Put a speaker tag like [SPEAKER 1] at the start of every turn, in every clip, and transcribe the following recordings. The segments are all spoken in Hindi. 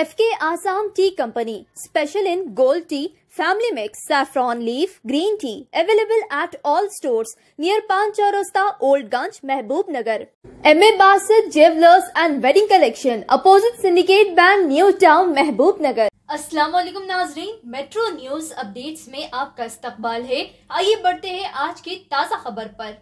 [SPEAKER 1] F K Assam tea company special in gold tea family mix saffron leaf green tea available at all stores near पांच चौरस्ता old Ganj Mahbub Nagar M A Basit jewellers and wedding collection opposite Syndicate Bank new town Mahbub Nagar Aslam नाजरीन मेट्रो न्यूज अपडेट्स में आपका इस्तकबाल है आइए बढ़ते हैं आज की ताज़ा खबर आरोप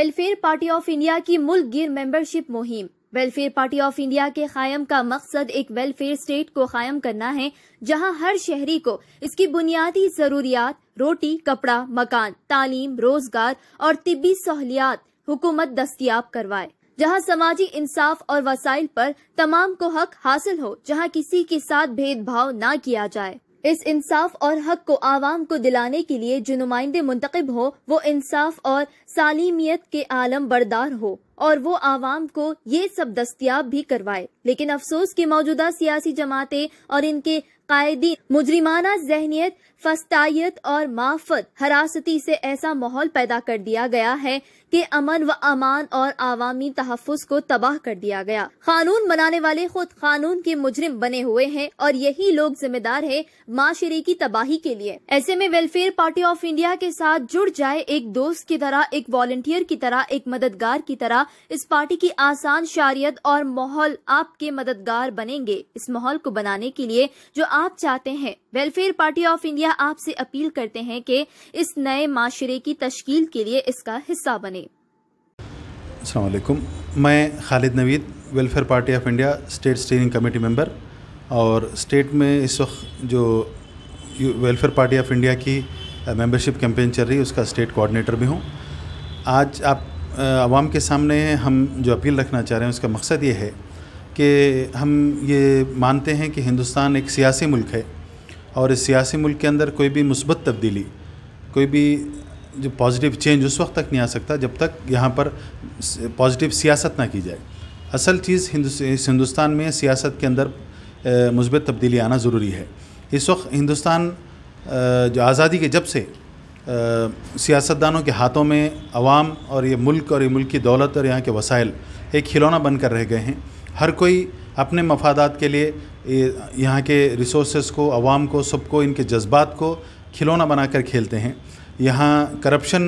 [SPEAKER 1] वेलफेयर पार्टी ऑफ इंडिया की मुल्क गिर मेंबरशिप मुहिम वेलफेयर पार्टी ऑफ इंडिया के कायम का मकसद एक वेलफेयर स्टेट को कायम करना है जहां हर शहरी को इसकी बुनियादी जरूरियात रोटी कपड़ा मकान तालीम रोजगार और तिबी सहूलियात हुकूमत दस्तियाब करवाए जहां समाजी इंसाफ और वसाइल पर तमाम को हक हासिल हो जहां किसी के साथ भेदभाव ना किया जाए इस इंसाफ और हक को आवाम को दिलाने के लिए जो नुमाइंदे मुंतखब हो वो इंसाफ और सालीमियत के आलम बरदार हो और वो आवाम को ये सब दस्तियाब भी करवाए लेकिन अफसोस की मौजूदा सियासी जमाते और इनके कायदी मुजरिमाना जहनीत फस्तायत और माफत हरासती से ऐसा माहौल पैदा कर दिया गया है कि अमन व अमान और आवामी तहफ़ को तबाह कर दिया गया कानून बनाने वाले खुद कानून के मुजरिम बने हुए हैं और यही लोग जिम्मेदार है माशरे की तबाही के लिए ऐसे में वेलफेयर पार्टी ऑफ इंडिया के साथ जुड़ जाए एक दोस्त की तरह एक वॉल्टियर की तरह एक मददगार की तरह इस पार्टी की आसान शारियत और माहौल आपके मददगार बनेंगे इस माहौल को बनाने के लिए जो आप चाहते हैं वेलफेयर पार्टी ऑफ इंडिया आपसे अपील करते हैं कि इस नए माशरे की तश्कील के लिए इसका हिस्सा बने
[SPEAKER 2] मैं Khalid Naveed Welfare Party of India state steering committee member और स्टेट में इस वक्त जो वेलफेयर पार्टी ऑफ इंडिया की मेंबरशिप कैंपेन चल रही है उसका स्टेट कोऑर्डिनेटर भी हूँ आज आप आवाम के सामने हम जो अपील रखना चाह रहे हैं उसका मकसद ये है कि हम ये मानते हैं कि हिंदुस्तान एक सियासी मुल्क है और इस सियासी मुल्क के अंदर कोई भी मुस्बत तब्दीली कोई भी जो पॉजिटिव चेंज उस वक्त तक नहीं आ सकता जब तक यहाँ पर पॉजिटिव सियासत ना की जाए असल चीज़ इस हिंदुस्तान में सियासत के अंदर मुस्बत तब्दीली आना ज़रूरी है इस वक्त हिंदुस्तान जो आज़ादी के जब से सियासतदानों के हाथों में आवाम और ये मुल्क और ये मुल्क की दौलत और यहाँ के वसाइल एक खिलौना बनकर रह गए हैं हर कोई अपने मफादात के लिए यहाँ के रिसोर्स को आवाम को सबको इनके जज्बात को खिलौना बनाकर खेलते हैं यहाँ करप्शन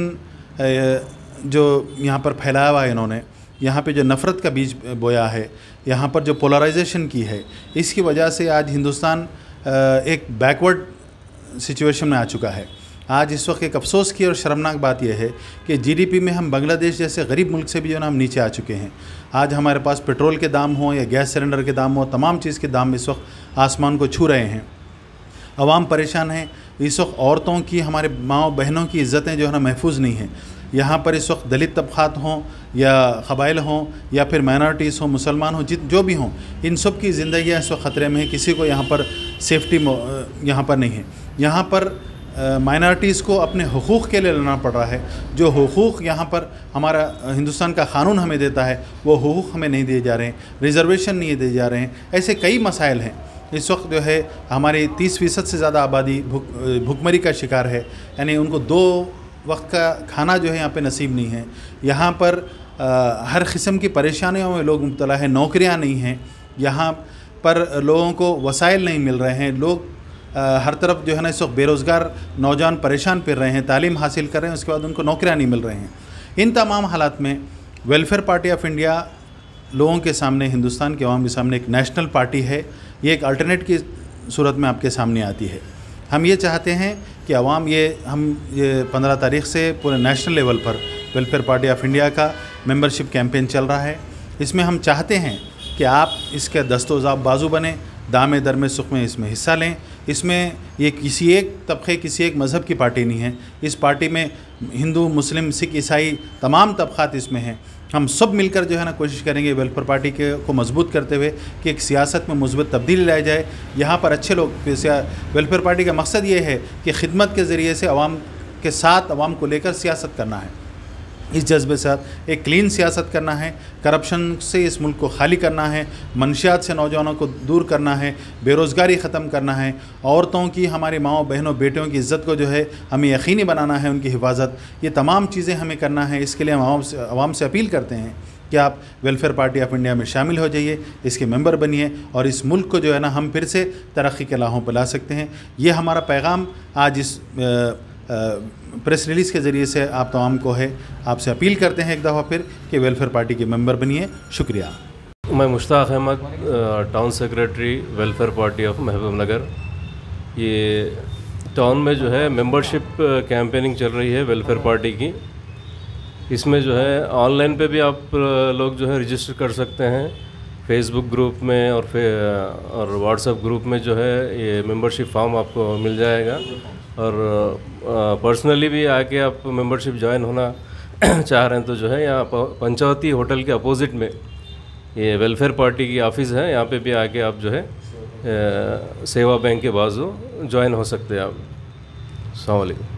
[SPEAKER 2] जो यहाँ पर फैलाया हुआ है इन्होंने यहाँ पे जो नफ़रत का बीज बोया है यहाँ पर जो पोलराइजेशन की है इसकी वजह से आज हिंदुस्तान एक बैकवर्ड सिचुएशन में आ चुका है आज इस वक्त एक अफसोस की और शर्मनाक बात यह है कि जीडीपी में हम बांग्लादेश जैसे गरीब मुल्क से भी जो है ना हम नीचे आ चुके हैं आज हमारे पास पेट्रोल के दाम हों या गैस सिलेंडर के दाम हों तमाम चीज़ के दाम इस वक्त आसमान को छू रहे हैं आवाम परेशान हैं इस वक्त औरतों की हमारे माओ बहनों की इज़्ज़तें जो है ना महफूज नहीं हैं यहाँ पर इस वक्त दलित तबक़ात हों या कबाइल हों या फिर माइनॉरिटीज़ हों मुसलमान हों जित जो भी हों इन सब की ज़िंदियाँ इस वक्त ख़तरे में हैं किसी को यहाँ पर सेफ्टी यहाँ पर नहीं है यहाँ पर माइनॉरिटीज़ को अपने हकूक़ के लिए लड़ना पड़ रहा है जो हकूक़ यहाँ पर हमारा हिंदुस्तान का क़ानून हमें देता है वो हकूक़ हमें नहीं दिए जा रहे हैं रिजर्वेशन नहीं दिए जा रहे हैं ऐसे कई मसाइल हैं इस वक्त जो है हमारी तीस फ़ीसद से ज़्यादा आबादी भुख भुखमरी का शिकार है यानी उनको दो वक्त का खाना जो है यहाँ पर नसीब नहीं है यहाँ पर आ, हर किस्म की परेशानियों में लोग मुबतला है नौकरियाँ नहीं हैं यहाँ पर लोगों को वसाइल नहीं मिल रहे हैं लोग हर तरफ जो है ना इस वक्त बेरोज़गार नौजवान परेशान फिर रहे हैं तालीम हासिल कर रहे हैं उसके बाद उनको नौकरियाँ नहीं मिल रही हैं इन तमाम हालात में वेलफेयर पार्टी ऑफ इंडिया लोगों के सामने हिंदुस्तान के आवाम के सामने एक नेशनल पार्टी है ये एक अल्टरनेट की सूरत में आपके सामने आती है हम ये चाहते हैं कि आवाम ये हम ये पंद्रह तारीख से पूरे नेशनल लेवल पर वेलफेयर पार्टी ऑफ इंडिया का मेंबरशिप कैंपेन चल रहा है इसमें हम चाहते हैं कि आप इसके दस्तोज़ाब बाजू बने दामे दर में सुख में इसमें हिस्सा लें इसमें ये किसी एक तबके किसी एक मज़हब की पार्टी नहीं है इस पार्टी में हिंदू मुस्लिम सिख ईसाई तमाम तबक़ात इसमें हैं हम सब मिलकर जो है ना कोशिश करेंगे वेलफेयर पार्टी के को मजबूत करते हुए कि एक सियासत में मुस्बत तब्दीली लाई जाए यहाँ पर अच्छे लोग वेलफेयर पार्टी का मकसद ये है कि खिदमत के ज़रिए से आवाम के साथ आवाम को लेकर सियासत करना है इस जज्बे से एक क्लीन सियासत करना है करप्शन से इस मुल्क को खाली करना है मनशियात से नौजवानों को दूर करना है बेरोज़गारी ख़त्म करना है औरतों की हमारी माओ बहनों बेटियों की इज़्ज़त को जो है हमें यकीनी बनाना है उनकी हिफाजत ये तमाम चीज़ें हमें करना है इसके लिए हम आवाम से आवाम से अपील करते हैं कि आप वेलफेयर पार्टी ऑफ इंडिया में शामिल हो जाइए इसके मेंबर बनिए और इस मुल्क को जो है ना हम फिर से तरक्की के लाहों पर ला सकते हैं ये हमारा पैगाम आज इस आ, प्रेस रिलीज़ के ज़रिए से आप तमाम को है आपसे अपील करते हैं एक दफ़ा फिर कि वेलफेयर पार्टी के मेंबर बनिए शुक्रिया
[SPEAKER 3] मैं Mushtaq Ahmad town secretary Welfare Party of Mahbub Nagar ये टाउन में जो है मेंबरशिप कैंपेनिंग चल रही है वेलफेयर पार्टी की इसमें जो है ऑनलाइन पे भी आप लोग जो है रजिस्टर कर सकते हैं फेसबुक ग्रुप में और फिर और व्हाट्सअप ग्रुप में जो है ये मेंबरशिप फॉर्म आपको मिल जाएगा और पर्सनली भी आके आप मेंबरशिप ज्वाइन होना चाह रहे हैं तो जो है यहाँ पंचावती होटल के अपोजिट में ये वेलफेयर पार्टी की ऑफिस है यहाँ पे भी आके आप जो है सेवा बैंक के बाजू ज्वाइन हो सकते हैं आप अलैक्म